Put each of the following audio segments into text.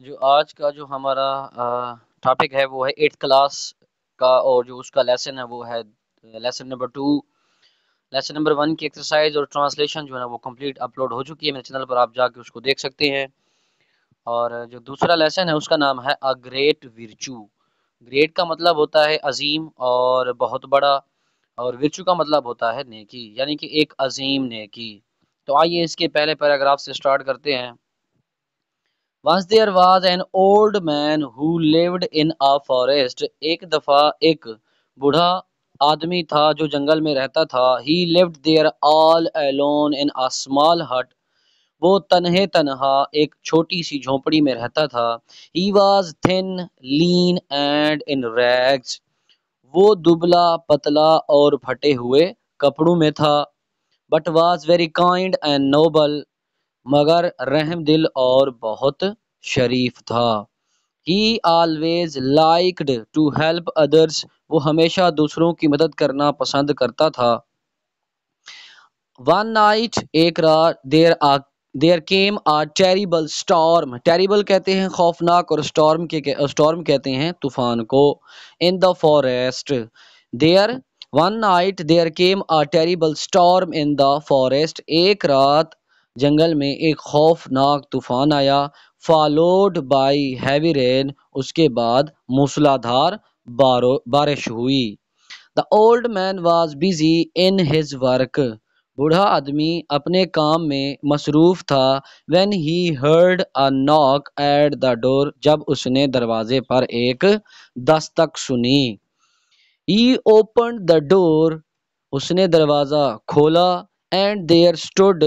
जो आज का जो हमारा टॉपिक है वो है एट्थ क्लास का और जो उसका लेसन है वो है lesson number two lesson number one की एक्सरसाइज और ट्रांसलेशन जो है ना वो कंप्लीट अपलोड हो चुकी है मेरे चैनल पर आप जाके उसको देख सकते हैं और जो दूसरा लेसन है उसका नाम है अ ग्रेट विरचू ग्रेट का मतलब होता है अजीम और बहुत बड़ा और विरचू का मतलब होता है नेकी यानी कि एक अजीम नेकी तो आइए इसके पहले पैराग्राफ से स्टार्ट करते हैं once there was an old man who lived in a forest एक दफा एक बूढ़ा आदमी था जो जंगल में रहता था he lived there all alone in a small hut वो तनहे तनहा एक छोटी सी झोपड़ी में रहता था he was thin lean and in rags वो दुबला पतला और फटे हुए कपड़ों में था but was very kind and noble मगर रहम दिल और बहुत शरीफ था he always liked to help others वो हमेशा दूसरों की मदद करना पसंद करता था वन नाइट एक रात there a there came a terrible storm terrible कहते हैं खौफनाक और स्टॉर्म के स्टॉर्म कहते हैं तूफान को in the forest there one night there came a terrible storm in the forest एक रात जंगल में एक खौफनाक तूफान आया फॉलोड बाई हैवी रेन उसके बाद मूसलाधार बारिश हुई the old man was busy in his work बूढ़ा आदमी अपने काम में मसरूफ था when he heard a knock at the door जब उसने दरवाजे पर एक दस्तक सुनी ई ओपन द डोर उसने दरवाज़ा खोला and there stood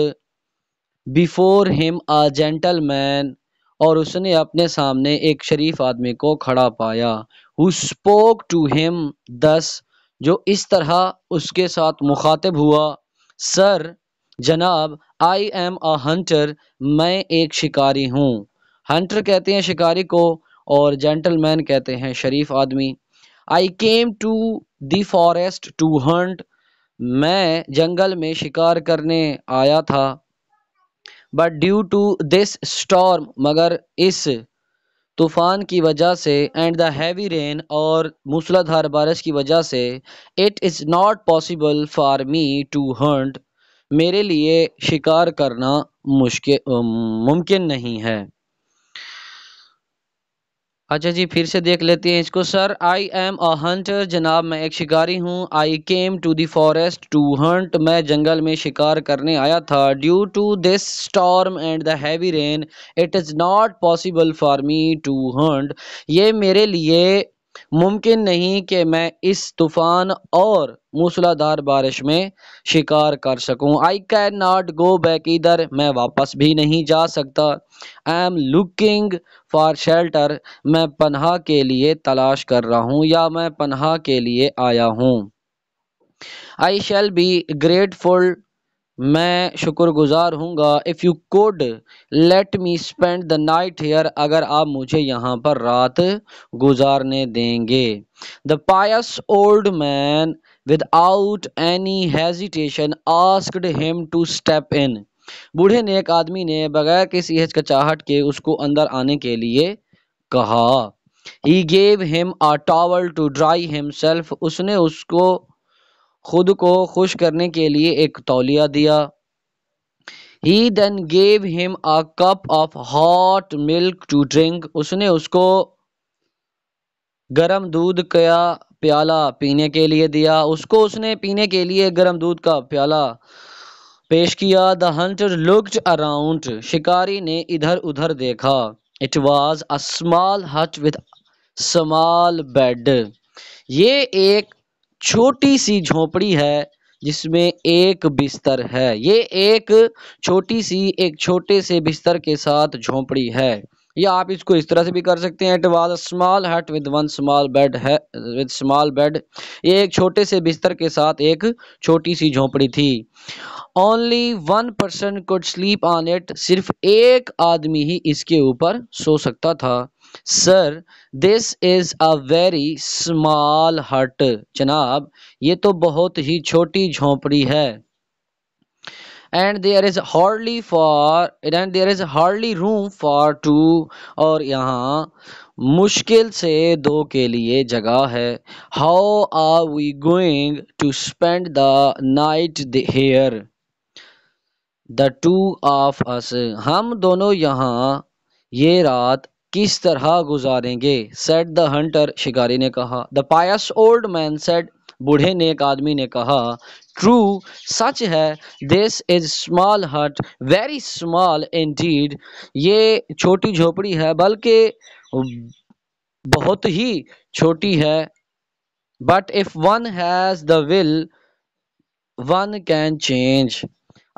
before him a gentleman और उसने अपने सामने एक शरीफ आदमी को खड़ा पाया हु स्पोक टू हिम दस जो इस तरह उसके साथ मुखातिब हुआ सर जनाब आई एम अ हंटर मैं एक शिकारी हूँ हंटर कहते हैं शिकारी को और जेंटलमैन कहते हैं शरीफ आदमी आई केम टू दॉरेस्ट फॉरेस्ट टू हंट मैं जंगल में शिकार करने आया था but due to this storm मगर इस तूफ़ान की वजह से एंड द हैवी रेन और मूसलाधार बारिश की वजह से it is not possible for me to hunt मेरे लिए शिकार करना मुश्किल मुमकिन नहीं है अच्छा जी फिर से देख लेते हैं इसको sir I am a hunter जनाब मैं एक शिकारी हूँ I came to the forest to hunt मैं जंगल में शिकार करने आया था due to this storm and the heavy rain it is not possible for me to hunt ये मेरे लिए मुमकिन नहीं कि मैं इस तूफ़ान और मूसलाधार बारिश में शिकार कर सकूं आई कैन नॉट गो बैक इधर मैं वापस भी नहीं जा सकता I am looking for shelter मैं पन्हा के लिए तलाश कर रहा हूँ या मैं पन्हा के लिए आया हूँ आई शेल बी ग्रेटफुल मैं शुक्रगुजार हूँगा if you could let me spend the night here अगर आप मुझे यहाँ पर रात गुजारने देंगे the pious old man without any hesitation asked him to step in बूढ़े ने एक आदमी ने बगैर किसी हिचकचाहट के उसको अंदर आने के लिए कहा he gave him a towel to dry himself उसने उसको खुद को खुश करने के लिए एक तौलिया दिया he then gave him a cup of hot milk to drink उसने उसको गर्म दूध का प्याला पीने के लिए दिया उसको उसने पीने के लिए गर्म दूध का प्याला पेश किया द हंटर लुकड अराउंड शिकारी ने इधर उधर देखा it was a small hut with small bed ये एक छोटी सी झोपड़ी है जिसमें एक बिस्तर है ये एक छोटी सी एक छोटे से बिस्तर के साथ झोपड़ी है या आप इसको इस तरह से भी कर सकते हैं it was a small hut with one small bed है विद स्मॉल बेड ये एक छोटे से बिस्तर के साथ एक छोटी सी झोंपड़ी थी only one person could sleep on it सिर्फ एक आदमी ही इसके ऊपर सो सकता था sir this is a very small hut जनाब ये तो बहुत ही छोटी झोंपड़ी है and there is hardly for and there is hardly room for two और यहाँ मुश्किल से दो के लिए जगह है how are we going to spend the night here the two of us हम दोनों यहाँ ये रात किस तरह गुजारेंगे सेट द हंटर शिकारी ने कहा the pious old man said बूढ़े ने एक आदमी ने कहा ट्रू सच है this is small hut very small indeed ये छोटी झोपड़ी है बल्कि बहुत ही छोटी है but if one has the will one can change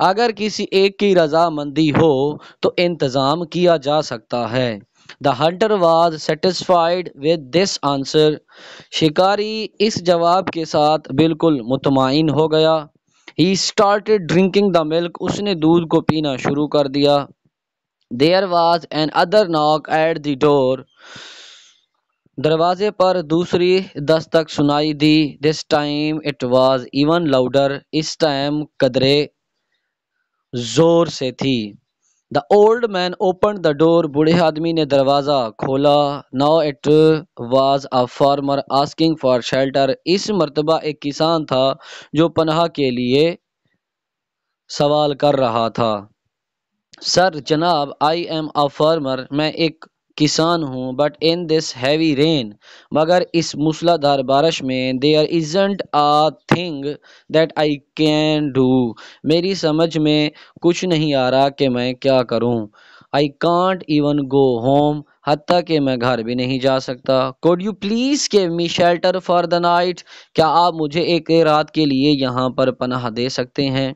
अगर किसी एक की रजामंदी हो तो इंतज़ाम किया जा सकता है the hunter was satisfied with this answer. शिकारी इस जवाब के साथ बिल्कुल मुतमाइन हो गया ही started drinking the milk. उसने दूध को पीना शुरू कर दिया there was an other knock at the door. दरवाजे पर दूसरी दस्तक सुनाई दी this time it was even louder इस टाइम कदरे जोर से थी the old man open the door बूढ़े आदमी ने दरवाज़ा खोला now it was a farmer asking for shelter इस मरतबा एक किसान था जो पनाह के लिए सवाल कर रहा था सर जनाब आई एम अ फार्मर मैं एक किसान हूँ but in this heavy rain मगर इस मूसलाधार बारिश में there isn't a thing that I can do मेरी समझ में कुछ नहीं आ रहा कि मैं क्या करूँ I can't even go home हती कि मैं घर भी नहीं जा सकता could you please give me shelter for the night क्या आप मुझे एक रात के लिए यहाँ पर पनाह दे सकते हैं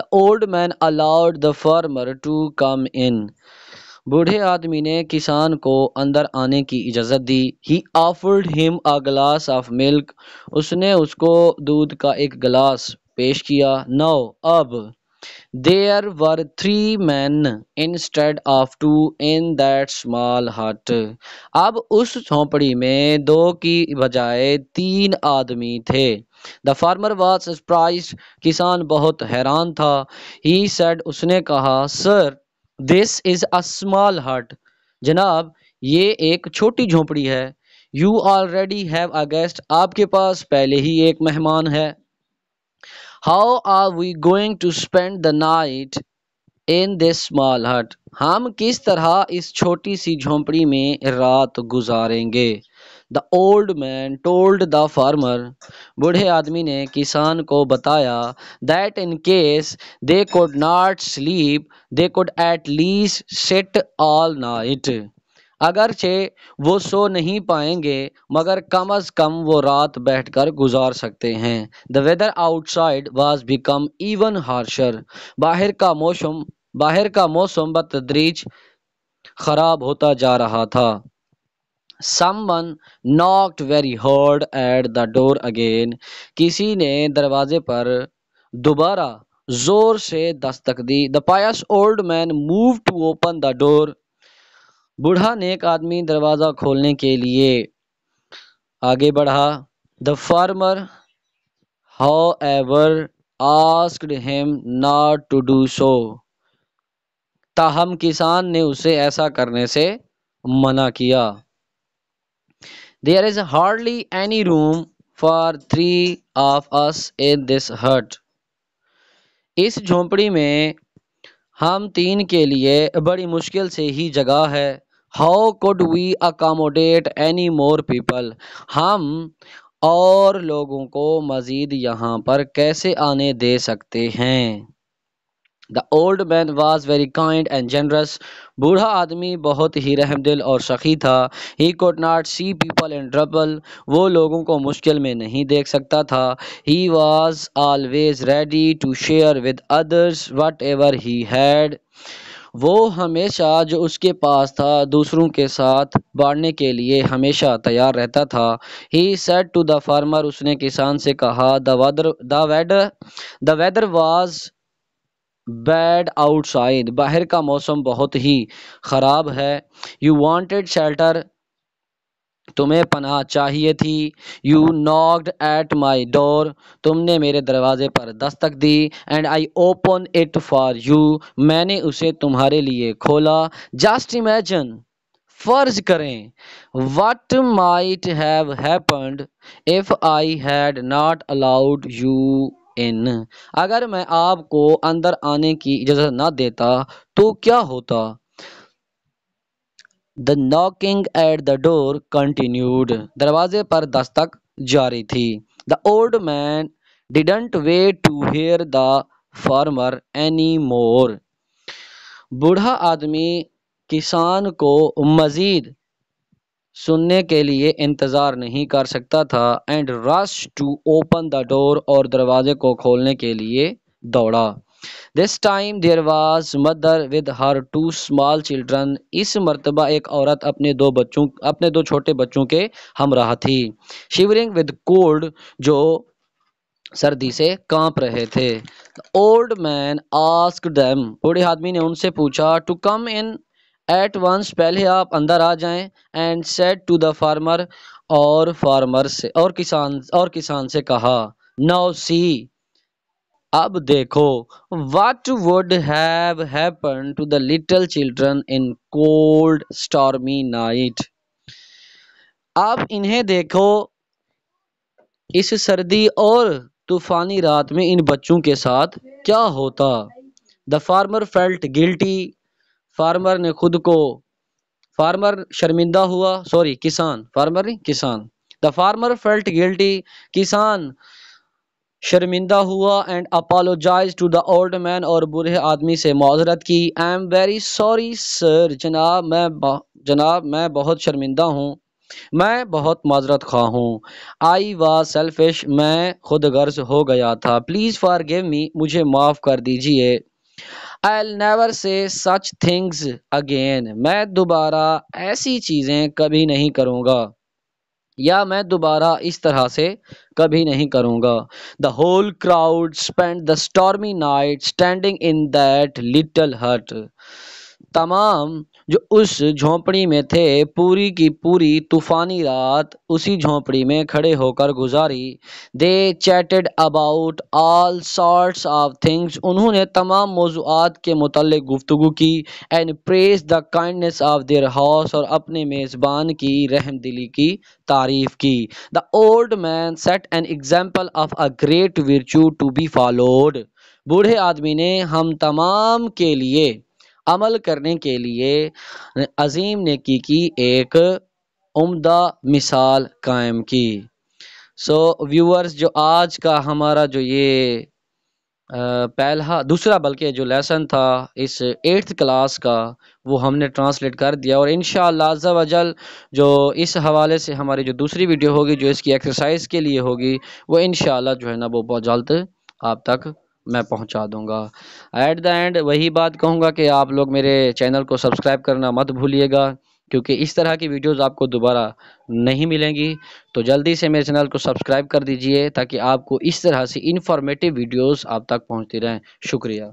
the old man allowed the farmer to come in बूढ़े आदमी ने किसान को अंदर आने की इजाज़त दी he offered him a glass of milk उसने उसको दूध का एक गिलास पेश किया नौ अब there were three man instead of two in that small hut अब उस झोंपड़ी में दो की बजाय तीन आदमी थे द फार्मर वॉज सरप्राइज किसान बहुत हैरान था ही सेड उसने कहा sir this is a small hut जनाब ये एक छोटी झोंपड़ी है you already have a guest आपके पास पहले ही एक मेहमान है how are we going to spend the night in this small hut हम किस तरह इस छोटी सी झोंपड़ी में रात गुजारेंगे the old man told the farmer बूढ़े आदमी ने किसान को बताया that in case they could not sleep they could at least sit all night अगरचे वो सो नहीं पाएंगे मगर कम अज कम वो रात बैठकर गुजार सकते हैं the weather outside was become even harsher बाहर का मौसम बाहर का मौसम बतदरीज ख़राब होता जा रहा था someone knocked very hard at the door again किसी ने दरवाजे पर दोबारा जोर से दस्तक दी the pious old man move to open the door बूढ़ा नेक आदमी दरवाज़ा खोलने के लिए आगे बढ़ा the farmer however asked him not to do so ताहम किसान ने उसे ऐसा करने से मना किया there is hardly any room for three of us in this हट इस झोंपड़ी में हम तीन के लिए बड़ी मुश्किल से ही जगह है how could we accommodate any more people हम और लोगों को मज़ीद यहाँ पर कैसे आने दे सकते हैं the old man was very kind and generous बूढ़ा आदमी बहुत ही रहमदिल और सखी था he could not see people in trouble वो लोगों को मुश्किल में नहीं देख सकता था he was always ready to share with others whatever he had वो हमेशा जो उसके पास था दूसरों के साथ बांटने के लिए हमेशा तैयार रहता था he said to the farmer उसने किसान से कहा दैदर weather the weather the weather was bad outside बाहर का मौसम बहुत ही ख़राब है यू वॉन्टेड शेल्टर तुम्हें पनाह चाहिए थी you knocked at my door तुमने मेरे दरवाजे पर दस्तक दी and I open it for you मैंने उसे तुम्हारे लिए खोला जस्ट इमेजन फर्ज करें what might have happened if I had not allowed you in अगर मैं आपको अंदर आने की इजाज़त ना देता तो क्या होता the knocking at the door continued दरवाजे पर दस्तक जारी थी the old man didn't wait to hear the farmer any more बूढ़ा आदमी किसान को मज़ीद सुनने के लिए इंतज़ार नहीं कर सकता था and rush to open the door और दरवाजे को खोलने के लिए दौड़ा this time there was mother with her two small children इस मरतबा एक औरत अपने दो बच्चों अपने दो छोटे बच्चों के हम रहा थी शिवरिंग विद कोल्ड जो सर्दी से कांप रहे थे ओल्ड मैन आस्क डैम बूढ़े आदमी ने उनसे पूछा to come in at once पहले आप अंदर आ जाएं and said to the farmer और फार्मर से और किसान और किसान से कहा नाउ सी अब देखो what would have happen to the little children in cold stormy night आप इन्हें देखो इस सर्दी और तूफानी रात में इन बच्चों के साथ क्या होता the farmer felt guilty farmer ने खुद को फार्मर शर्मिंदा हुआ सॉरी किसान फार्मर नहीं किसान द फार्मर फेल्ट गिल्टी किसान शर्मिंदा हुआ and apologize to the old man और बुरे आदमी से माजरत की I am very sorry sir जनाब मैं जनाब मैं बहुत शर्मिंदा हूँ मैं बहुत माजरत खा हूँ आई वा सेल्फिश मैं खुद गर्ज हो गया था प्लीज़ फॉर गेव मी मुझे माफ़ कर दीजिए I never say such things again मैं दोबारा ऐसी चीज़ें कभी नहीं करूँगा या मैं दोबारा इस तरह से कभी नहीं करूँगा the whole crowd spend the stormy night standing in that little hut तमाम जो उस झोंपड़ी में थे पूरी की पूरी तूफ़ानी रात उसी झोंपड़ी में खड़े होकर गुजारी they chatted about all sorts of things उन्होंने तमाम मौजूद के मतलब गुफ्तु की and praise the kindness of their host और अपने मेज़बान की रहम दिली की तारीफ की the old man set an example of a great virtue to be followed बूढ़े आदमी ने हम तमाम के लिए अमल करने के लिए अजीम नेकी की एक उम्दा मिसाल कायम की सो so, व्यूअर्स जो आज का हमारा जो ये पहला दूसरा बल्कि जो लेसन था इस एट्थ क्लास का वो हमने ट्रांसलेट कर दिया और इन वजल जो इस हवाले से हमारी जो दूसरी वीडियो होगी जो इसकी एक्सरसाइज के लिए होगी वो इन जो है ना वो बहुत जल्द आप तक मैं पहुंचा दूंगा ऐट द एंड वही बात कहूंगा कि आप लोग मेरे चैनल को सब्सक्राइब करना मत भूलिएगा क्योंकि इस तरह की वीडियोस आपको दोबारा नहीं मिलेंगी तो जल्दी से मेरे चैनल को सब्सक्राइब कर दीजिए ताकि आपको इस तरह से इन्फॉर्मेटिव वीडियोज़ आप तक पहुँचती रहें शुक्रिया